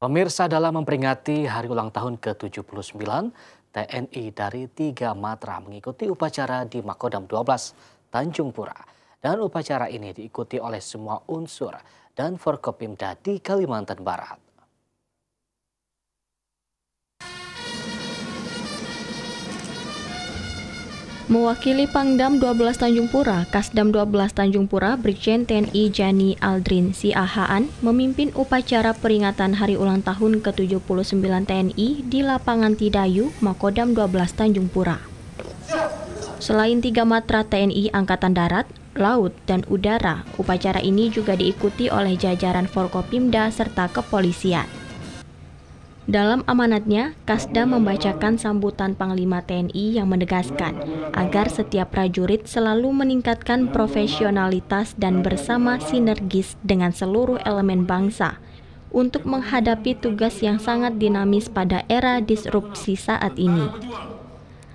Pemirsa dalam memperingati hari ulang tahun ke-79, TNI dari tiga matra mengikuti upacara di Makodam 12, Tanjung Pura. Dan upacara ini diikuti oleh semua unsur dan Forkopimda di Kalimantan Barat. Mewakili Pangdam 12 Tanjung Pura, Kasdam 12 Tanjung Pura, Brigjen TNI Jani Aldrin Siahaan memimpin upacara peringatan Hari Ulang Tahun ke-79 TNI di lapangan Tidayu, Makodam 12 Tanjung Pura. Selain tiga matra TNI Angkatan Darat, Laut, dan Udara, upacara ini juga diikuti oleh jajaran Forkopimda serta kepolisian. Dalam amanatnya, Kasda membacakan sambutan Panglima TNI yang menegaskan agar setiap prajurit selalu meningkatkan profesionalitas dan bersama sinergis dengan seluruh elemen bangsa untuk menghadapi tugas yang sangat dinamis pada era disrupsi saat ini.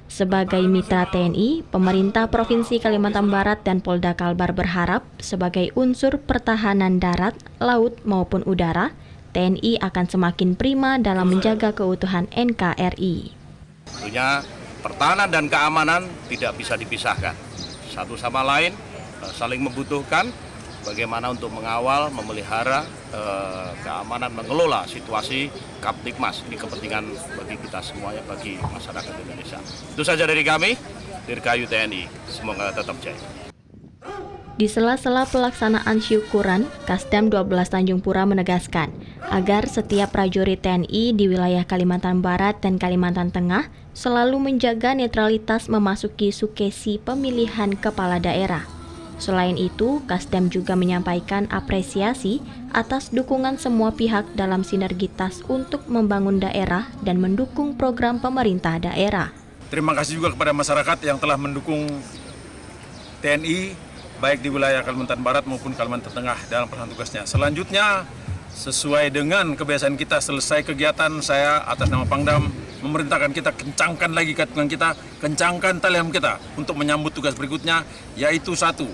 Sebagai mitra TNI, pemerintah Provinsi Kalimantan Barat dan Polda Kalbar berharap sebagai unsur pertahanan darat, laut maupun udara, TNI akan semakin prima dalam menjaga keutuhan NKRI. Tentunya pertahanan dan keamanan tidak bisa dipisahkan. Satu sama lain eh, saling membutuhkan bagaimana untuk mengawal, memelihara eh, keamanan, mengelola situasi Kaptikmas. Ini kepentingan bagi kita semuanya, bagi masyarakat Indonesia. Itu saja dari kami, Dirgahayu TNI. Semoga tetap jaya. Di sela-sela pelaksanaan syukuran, Kasdam 12 Tanjung Pura menegaskan, agar setiap prajurit TNI di wilayah Kalimantan Barat dan Kalimantan Tengah selalu menjaga netralitas memasuki sukesi pemilihan kepala daerah. Selain itu, Kasdem juga menyampaikan apresiasi atas dukungan semua pihak dalam sinergitas untuk membangun daerah dan mendukung program pemerintah daerah. Terima kasih juga kepada masyarakat yang telah mendukung TNI baik di wilayah Kalimantan Barat maupun Kalimantan Tengah dalam peran tugasnya. Selanjutnya, Sesuai dengan kebiasaan kita selesai kegiatan saya atas nama Pangdam memerintahkan kita kencangkan lagi kaitan kita, kencangkan talian kita untuk menyambut tugas berikutnya yaitu satu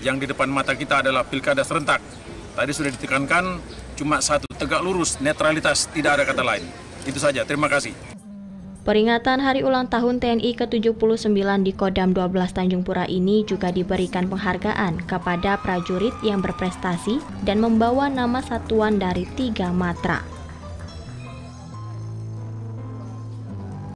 yang di depan mata kita adalah pilkada serentak. Tadi sudah ditekankan cuma satu tegak lurus netralitas tidak ada kata lain. Itu saja. Terima kasih. Peringatan Hari Ulang Tahun TNI ke-79 di Kodam 12 Tanjung Pura ini juga diberikan penghargaan kepada prajurit yang berprestasi dan membawa nama satuan dari tiga matra.